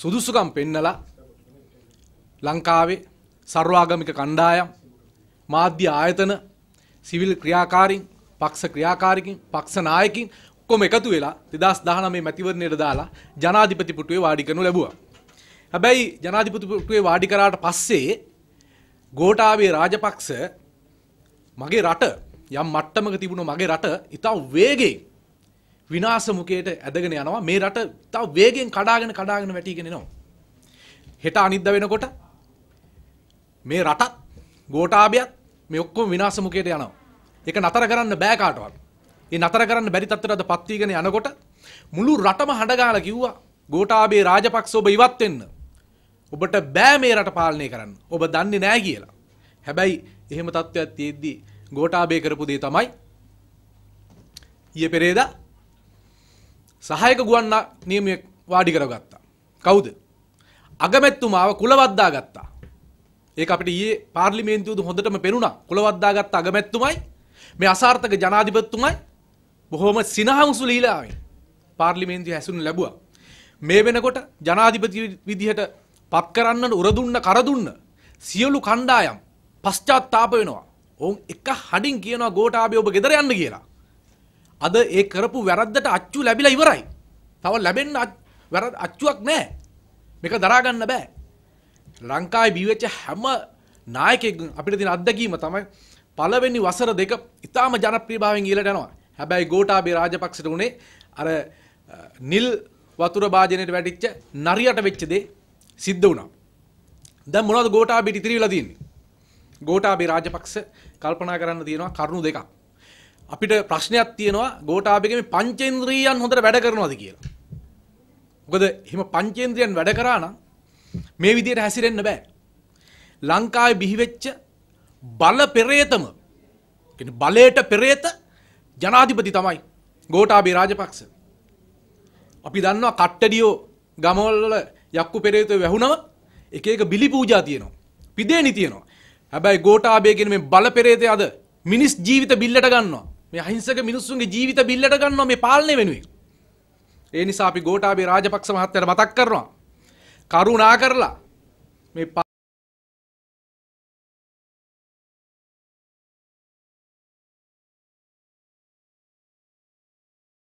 සුදුසුකම් පෙන්නලා ලංකාවේ සර්වාගමික කණ්ඩායම් මාධ්‍ය ආයතන සිවිල් ක්‍රියාකාරින් පක්ෂ ක්‍රියාකාරිකින් පක්ෂ නායකින් ඔක්කොම එකතු වෙලා 2019 මැතිවරණයට දාලා ජනාධිපති පුටුවේ වාඩි කරනු ලැබුවා. හැබැයි ජනාධිපති පුටුවේ වාඩි කරාට පස්සේ ගෝඨාභය රාජපක්ෂ මගේ රට යම් මට්ටමක තිබුණු මගේ රට ඉතා වේගෙන් විනාශ මුකයට ඇදගෙන යනවා මේ රට තව වේගෙන් කඩාගෙන කඩාගෙන වැටිගෙන එනවා. හෙට අනිද්දා වෙනකොට මේ රටත් ගෝඨාභයත් මේ ඔක්කොම විනාශ මුකයට යනවා. ඒක නතර කරන්න බෑ කාටවත්. ඒ නතර කරන්න බැරි තත්ත්වයට අද පත් වීගෙන යනකොට මුළු රටම හඬගාලා කිව්වා ගෝඨාභය රාජපක්ෂ ඔබ ඉවත් වෙන්න. ඔබට බෑ මේ රට පාලනය කරන්න. ඔබ දන්නේ නෑ කියලා. හැබැයි එහෙම තත්ත්වයක් තියෙද්දි ගෝඨාභය කරපු දේ තමයි ඊයේ පෙරේදා සහයක ගුවන් නියමුවෙක් වාඩි කරගත්තා. කවුද? අගමැතිතුමාව කුලවද්දා ගත්තා. ඒක අපිට ඊයේ පාර්ලිමේන්තුවේදී හොඳටම පේනුණා. කුලවද්දා ගත්ත අගමැතිතුමයි මේ අසාර්ථක ජනාධිපතිතුමයි බොහොම සිනහමුසු ලීලාවෙන් පාර්ලිමේන්තුවේ හැසිරුණු ලැබුවා. මේ වෙනකොට ජනාධිපති විදිහට පත් කරන්නට උරදුන්න කරදුන්න සියලු කණ්ඩායම් පශ්චාත්තාප වෙනවා. ඔවුන් එක හඩින් කියනවා ගෝඨාභය ඔබ ගෙදර යන්න කියලා. අද ඒ කරපු වැරද්දට අච්චු ලැබිලා ඉවරයි. තව ලැබෙන්න වැරද්ද අච්චුවක් නැහැ. මේක දරා ගන්න බෑ. ලංකාවේ බිවෙච්ච හැම නායකයෙක්ගෙන් අපිට තියෙන අත්දැකීම තමයි පළවෙනි වසර දෙක ඉතාම ජනප්‍රියභාවයෙන් ඉහළට යනවා. හැබැයි ගෝඨාභය රාජපක්ෂට උනේ අර නිල් වතුර භාජනයට වැටිච්ච නරියට වෙච්ච දේ සිද්ධ වුණා. දැන් මොනවද ගෝඨාභයට ඉතිරි වෙලා තියෙන්නේ? ගෝඨාභය රාජපක්ෂ කල්පනා කරන්න තියෙනවා කරුණු දෙකක්. අපිට ප්‍රශ්නයක් තියෙනවා ගෝඨාභයගේ මේ පංචේන්ද්‍රියයන් හොඳට වැඩ කරනවද කියලා. මොකද එහෙම පංචේන්ද්‍රියයන් වැඩ කරා නම් මේ විදිහට හැසිරෙන්න බෑ. ලංකාවේ බිහිවෙච්ච බල පෙරේතම කියන්නේ බලයට පෙරේත ජනාධිපති තමයි ගෝඨාභය රාජපක්ෂ. අපි දන්නවා කට්ටඩියෝ ගමවල යක්කු පෙරේතෝ වැහුණම එක එක බිලි පූජා තියෙනවා. පිදේනි තියෙනවා. හැබැයි ගෝඨාභය කියන මේ බල පෙරේතය අද මිනිස් ජීවිත බිල්ලට ගන්නවා. මේ අහිංසක මිනිස්සුන්ගේ ජීවිත බිල්ලට ගන්නවා මේ පාලනය වෙනුවෙන්. ඒ නිසා අපි ගෝඨාභය රාජපක්ෂ මහත්තයාට මතක් කරනවා. කරුණා කරලා මේ